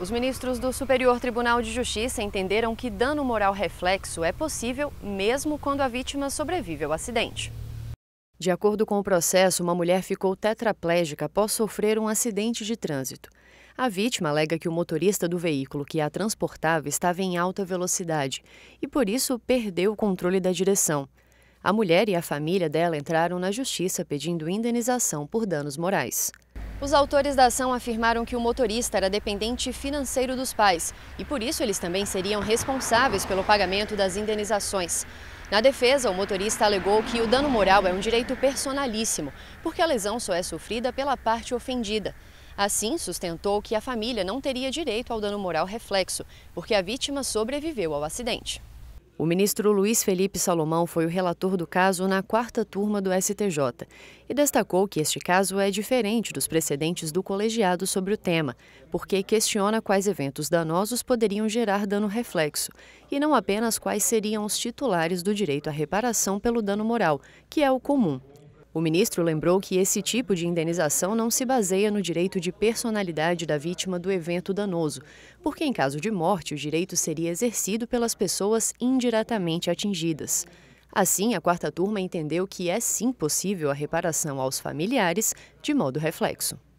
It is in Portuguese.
Os ministros do Superior Tribunal de Justiça entenderam que dano moral reflexo é possível mesmo quando a vítima sobrevive ao acidente. De acordo com o processo, uma mulher ficou tetraplégica após sofrer um acidente de trânsito. A vítima alega que o motorista do veículo que a transportava estava em alta velocidade e, por isso, perdeu o controle da direção. A mulher e a família dela entraram na justiça pedindo indenização por danos morais. Os autores da ação afirmaram que o motorista era dependente financeiro dos pais e por isso eles também seriam responsáveis pelo pagamento das indenizações. Na defesa, o motorista alegou que o dano moral é um direito personalíssimo, porque a lesão só é sofrida pela parte ofendida. Assim, sustentou que a família não teria direito ao dano moral reflexo, porque a vítima sobreviveu ao acidente. O ministro Luiz Felipe Salomão foi o relator do caso na quarta turma do STJ e destacou que este caso é diferente dos precedentes do colegiado sobre o tema, porque questiona quais eventos danosos poderiam gerar dano reflexo e não apenas quais seriam os titulares do direito à reparação pelo dano moral, que é o comum. O ministro lembrou que esse tipo de indenização não se baseia no direito de personalidade da vítima do evento danoso, porque em caso de morte o direito seria exercido pelas pessoas indiretamente atingidas. Assim, a quarta turma entendeu que é sim possível a reparação aos familiares de modo reflexo.